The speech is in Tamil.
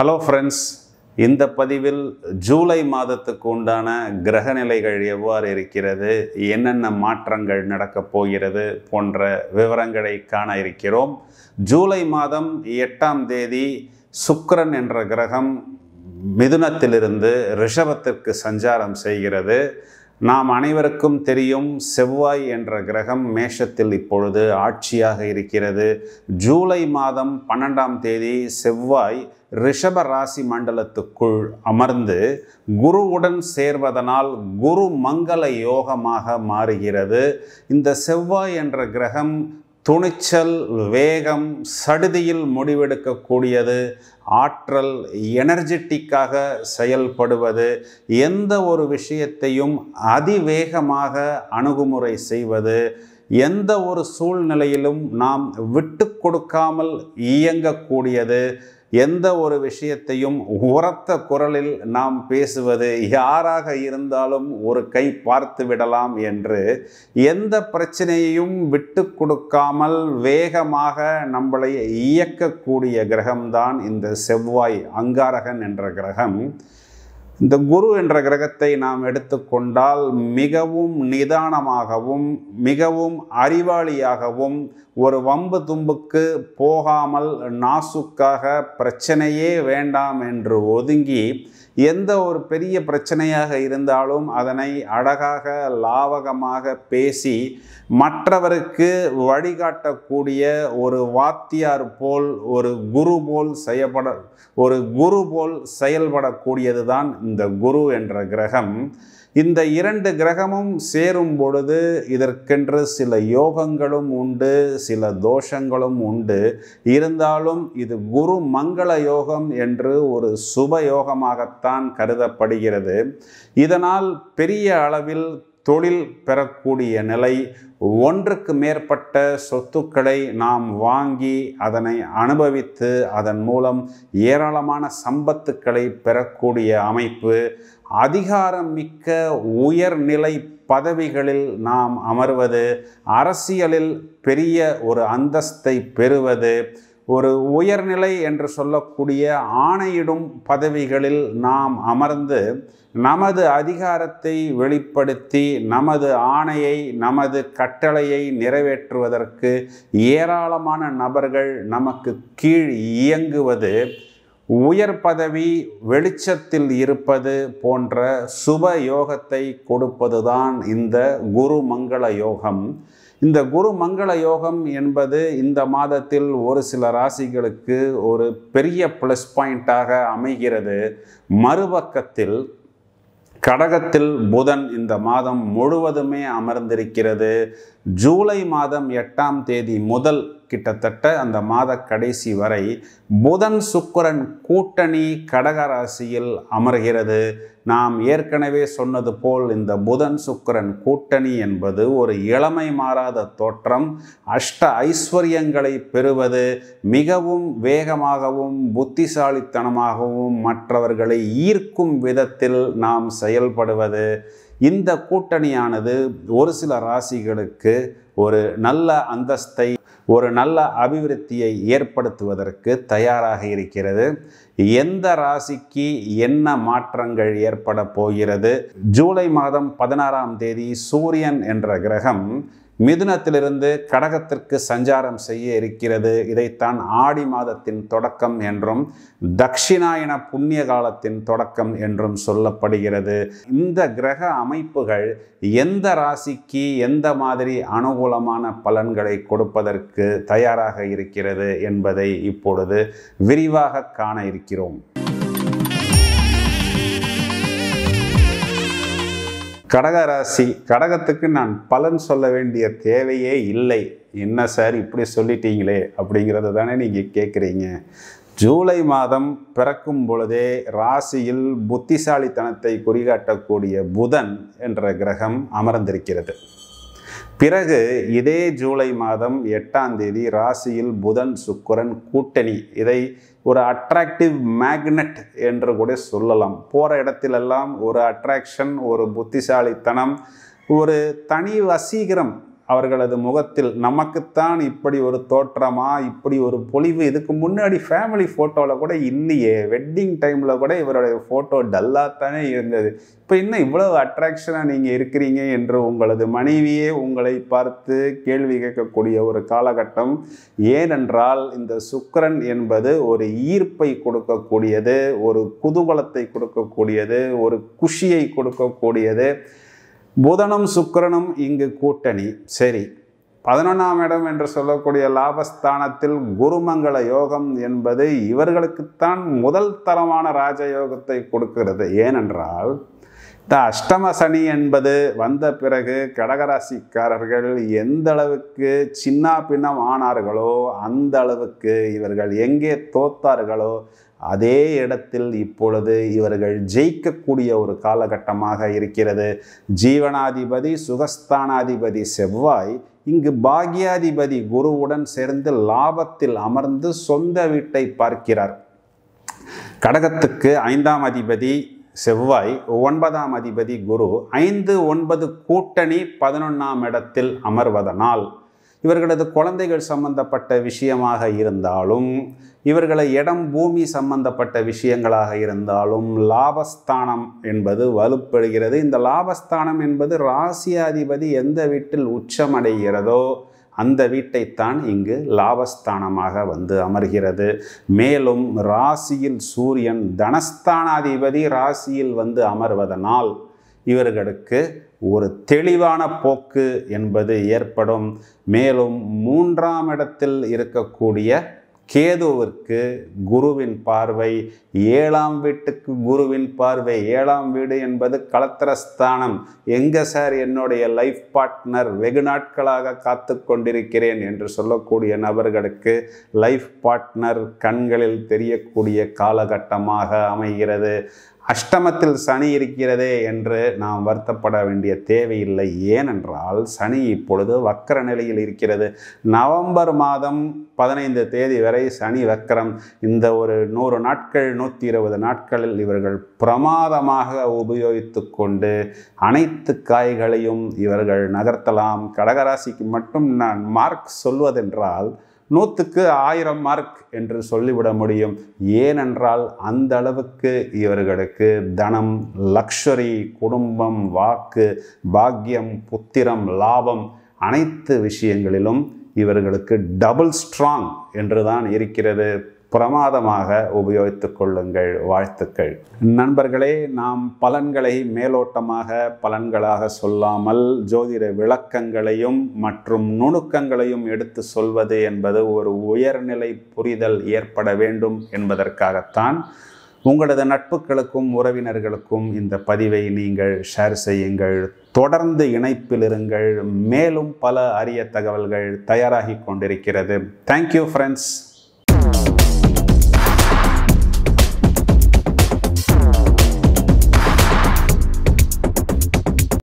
ஹலோ ஃப்ரெண்ட்ஸ் இந்த பதிவில் ஜூலை மாதத்துக்கு உண்டான கிரகநிலைகள் எவ்வாறு இருக்கிறது என்னென்ன மாற்றங்கள் நடக்கப் போகிறது போன்ற விவரங்களை காண இருக்கிறோம் ஜூலை மாதம் எட்டாம் தேதி சுக்கரன் என்ற கிரகம் மிதுனத்திலிருந்து ரிஷபத்திற்கு சஞ்சாரம் செய்கிறது நாம் அனைவருக்கும் தெரியும் செவ்வாய் என்ற கிரகம் மேஷத்தில் இப்பொழுது ஆட்சியாக இருக்கிறது ஜூலை மாதம் பன்னெண்டாம் தேதி செவ்வாய் ரிஷப ராசி மண்டலத்துக்குள் அமர்ந்து குருவுடன் சேர்வதனால் குரு மங்கள யோகமாக மாறுகிறது இந்த செவ்வாய் என்ற கிரகம் துணிச்சல் வேகம் சடுதியில் முடிவெடுக்கக்கூடியது ஆற்றல் எனர்ஜெட்டிக்காக செயல்படுவது எந்த ஒரு விஷயத்தையும் அதிவேகமாக அணுகுமுறை செய்வது எந்த ஒரு சூழ்நிலையிலும் நாம் விட்டு கொடுக்காமல் இயங்கக்கூடியது எந்த ஒரு விஷயத்தையும் உரத்த குரலில் நாம் பேசுவது யாராக இருந்தாலும் ஒரு கை பார்த்து விடலாம் என்று எந்த பிரச்சனையையும் விட்டு கொடுக்காமல் வேகமாக நம்மளை இயக்கக்கூடிய கிரகம்தான் இந்த செவ்வாய் அங்காரகன் என்ற கிரகம் இந்த குரு என்ற கிரகத்தை நாம் எடுத்துக்கொண்டால் மிகவும் நிதானமாகவும் மிகவும் அறிவாளியாகவும் ஒரு வம்பு தும்புக்கு போகாமல் நாசுக்காக பிரச்சனையே வேண்டாம் என்று ஒதுங்கி எந்த ஒரு பெரிய பிரச்சனையாக இருந்தாலும் அதனை அழகாக லாவகமாக பேசி மற்றவருக்கு வழிகாட்டக்கூடிய ஒரு வாத்தியார் போல் ஒரு குரு போல் செயல்பட ஒரு குரு போல் செயல்படக்கூடியது தான் இந்த குரு என்ற கிரகம் இந்த இரண்டு கிரகமும் சேரும் பொழுது இதற்கென்று சில யோகங்களும் உண்டு சில தோஷங்களும் உண்டு இருந்தாலும் இது குரு மங்கள யோகம் என்று ஒரு சுப யோகமாகத்தான் கருதப்படுகிறது இதனால் பெரிய அளவில் தொழில் பெறக்கூடிய நிலை ஒன்றுக்கு மேற்பட்ட சொத்துக்களை நாம் வாங்கி அதனை அனுபவித்து அதன் மூலம் ஏராளமான சம்பத்துக்களை பெறக்கூடிய அமைப்பு அதிகாரம் மிக்க உயர்நிலை பதவிகளில் நாம் அமர்வது அரசியலில் பெரிய ஒரு அந்தஸ்தை பெறுவது ஒரு உயர்நிலை என்று சொல்லக்கூடிய ஆணையிடும் பதவிகளில் நாம் அமர்ந்து நமது அதிகாரத்தை வெளிப்படுத்தி நமது ஆணையை நமது கட்டளையை நிறைவேற்றுவதற்கு ஏராளமான நபர்கள் நமக்கு கீழ் இயங்குவது உயர் பதவி வெளிச்சத்தில் இருப்பது போன்ற சுப யோகத்தை கொடுப்பதுதான் இந்த குரு மங்கள யோகம் இந்த குரு மங்கள யோகம் என்பது இந்த மாதத்தில் ஒரு சில ராசிகளுக்கு ஒரு பெரிய ப்ளஸ் பாயிண்ட்டாக அமைகிறது மறுபக்கத்தில் கடகத்தில் புதன் இந்த மாதம் முழுவதுமே அமர்ந்திருக்கிறது ஜூலை மாதம் எட்டாம் தேதி முதல் கிட்டத்தட்ட அந்த மாத கடைசி வரை புதன் சுக்கரன் கூட்டணி கடகராசியில் அமர்கிறது நாம் ஏற்கனவே சொன்னது போல் இந்த புதன் சுக்கரன் கூட்டணி என்பது ஒரு இளமை மாறாத தோற்றம் அஷ்ட ஐஸ்வர்யங்களை பெறுவது மிகவும் வேகமாகவும் புத்திசாலித்தனமாகவும் மற்றவர்களை ஈர்க்கும் விதத்தில் நாம் செயல்படுவது இந்த கூட்டணியானது ஒரு சில ராசிகளுக்கு ஒரு நல்ல அந்தஸ்தை ஒரு நல்ல அபிவிருத்தியை ஏற்படுத்துவதற்கு தயாராக இருக்கிறது எந்த ராசிக்கு என்ன மாற்றங்கள் ஏற்பட போகிறது ஜூலை மாதம் பதினாறாம் தேதி சூரியன் என்ற கிரகம் மிதுனத்திலிருந்து கடகத்திற்கு சஞ்சாரம் செய்ய இருக்கிறது இதைத்தான் ஆடி மாதத்தின் தொடக்கம் என்றும் தக்ஷிணாயன புண்ணிய காலத்தின் தொடக்கம் என்றும் சொல்லப்படுகிறது இந்த கிரக அமைப்புகள் எந்த ராசிக்கு எந்த மாதிரி அனுகூலமான பலன்களை கொடுப்பதற்கு தயாராக இருக்கிறது என்பதை இப்பொழுது விரிவாக காண இருக்கிறோம் கடகராசி கடகத்துக்கு நான் பலன் சொல்ல வேண்டிய தேவையே இல்லை என்ன சார் இப்படி சொல்லிட்டீங்களே அப்படிங்கிறது தானே நீங்கள் கேட்குறீங்க ஜூலை மாதம் பிறக்கும் பொழுதே ராசியில் புத்திசாலித்தனத்தை குறிகாட்டக்கூடிய புதன் என்ற கிரகம் அமர்ந்திருக்கிறது பிறகு இதே ஜூலை மாதம் எட்டாம் தேதி ராசியில் புதன் சுக்கரன் கூட்டணி இதை ஒரு அட்ராக்டிவ் மேக்னெட் என்று கூட சொல்லலாம் போகிற இடத்திலெல்லாம் ஒரு அட்ராக்ஷன் ஒரு புத்திசாலித்தனம் ஒரு தனி வசீகரம் அவர்களது முகத்தில் நமக்குத்தான் இப்படி ஒரு தோற்றமா இப்படி ஒரு பொலிவு இதுக்கு முன்னாடி ஃபேமிலி ஃபோட்டோவில் கூட இல்லையே வெட்டிங் டைமில் கூட இவருடைய ஃபோட்டோ டல்லாகத்தானே இருந்தது இப்போ இன்னும் இவ்வளவு அட்ராக்ஷனாக நீங்கள் இருக்கிறீங்க என்று உங்களது மனைவியே உங்களை பார்த்து கேள்வி கேட்கக்கூடிய ஒரு காலகட்டம் ஏனென்றால் இந்த சுக்கரன் என்பது ஒரு ஈர்ப்பை கொடுக்கக்கூடியது ஒரு குதூகலத்தை கொடுக்கக்கூடியது ஒரு குஷியை கொடுக்கக்கூடியது புதனும் சுக்கரனும் இங்கு கூட்டணி சரி பதினொன்றாம் இடம் என்று சொல்லக்கூடிய லாபஸ்தானத்தில் குருமங்கள யோகம் என்பது இவர்களுக்குத்தான் முதல் தரமான ராஜயோகத்தை கொடுக்கிறது ஏனென்றால் இந்த அஷ்டம சனி என்பது வந்த பிறகு கடகராசிக்காரர்கள் எந்த அளவுக்கு சின்ன பின்னம் ஆனார்களோ அந்த அளவுக்கு இவர்கள் எங்கே தோத்தார்களோ அதே இடத்தில் இப்பொழுது இவர்கள் ஜெயிக்கக்கூடிய ஒரு காலகட்டமாக இருக்கிறது ஜீவனாதிபதி சுகஸ்தானாதிபதி செவ்வாய் இங்கு பாக்யாதிபதி குருவுடன் சேர்ந்து லாபத்தில் அமர்ந்து சொந்த வீட்டை பார்க்கிறார் கடகத்துக்கு ஐந்தாம் அதிபதி செவ்வாய் ஒன்பதாம் அதிபதி குரு ஐந்து ஒன்பது கூட்டணி பதினொன்றாம் இடத்தில் அமர்வதனால் இவர்களது குழந்தைகள் சம்பந்தப்பட்ட விஷயமாக இருந்தாலும் இவர்களை இடம் பூமி சம்பந்தப்பட்ட விஷயங்களாக இருந்தாலும் லாபஸ்தானம் என்பது வலுப்படுகிறது இந்த லாபஸ்தானம் என்பது ராசியாதிபதி எந்த வீட்டில் உச்சமடைகிறதோ அந்த வீட்டைத்தான் இங்கு லாபஸ்தானமாக வந்து அமர்கிறது மேலும் ராசியில் சூரியன் தனஸ்தானாதிபதி ராசியில் வந்து அமர்வதனால் இவர்களுக்கு ஒரு தெளிவான போக்கு என்பது ஏற்படும் மேலும் மூன்றாம் இடத்தில் இருக்கக்கூடிய கேதுவிற்கு குருவின் பார்வை ஏழாம் வீட்டுக்கு குருவின் பார்வை ஏழாம் வீடு என்பது கலத்திரஸ்தானம் எங்கே சார் என்னுடைய லைஃப் பார்ட்னர் வெகு நாட்களாக காத்து கொண்டிருக்கிறேன் என்று சொல்லக்கூடிய நபர்களுக்கு லைஃப் பார்ட்னர் கண்களில் தெரியக்கூடிய காலகட்டமாக அமைகிறது அஷ்டமத்தில் சனி இருக்கிறதே என்று நாம் வருத்தப்பட வேண்டிய தேவையில்லை ஏனென்றால் சனி இப்பொழுது வக்கர நிலையில் இருக்கிறது நவம்பர் மாதம் பதினைந்து தேதி வரை சனி வக்கரம் இந்த ஒரு நூறு நாட்கள் நூற்றி இருபது நாட்களில் இவர்கள் பிரமாதமாக உபயோகித்து கொண்டு அனைத்து காய்களையும் இவர்கள் நகர்த்தலாம் கடகராசிக்கு மட்டும் நான் மார்க் சொல்வதென்றால் நூற்றுக்கு ஆயிரம் மார்க் என்று சொல்லிவிட முடியும் ஏனென்றால் அந்த அளவுக்கு இவர்களுக்கு தனம் லக்ஷரி குடும்பம் வாக்கு பாக்கியம் புத்திரம் லாபம் அனைத்து விஷயங்களிலும் இவர்களுக்கு டபுள் ஸ்ட்ராங் என்று தான் இருக்கிறது பிரமாதமாக உபயோகித்து கொள்ளுங்கள் வாழ்த்துக்கள் நண்பர்களே நாம் பலன்களை மேலோட்டமாக பலன்களாக சொல்லாமல் ஜோதிட விளக்கங்களையும் மற்றும் நுணுக்கங்களையும் எடுத்து சொல்வது என்பது ஒரு உயர்நிலை புரிதல் ஏற்பட வேண்டும் என்பதற்காகத்தான் உங்களது நட்புகளுக்கும் உறவினர்களுக்கும் இந்த பதிவை நீங்கள் ஷேர் செய்யுங்கள் தொடர்ந்து இணைப்பில் இருங்கள் மேலும் பல அரிய தகவல்கள் தயாராகி கொண்டிருக்கிறது தேங்க்யூ ஃப்ரெண்ட்ஸ்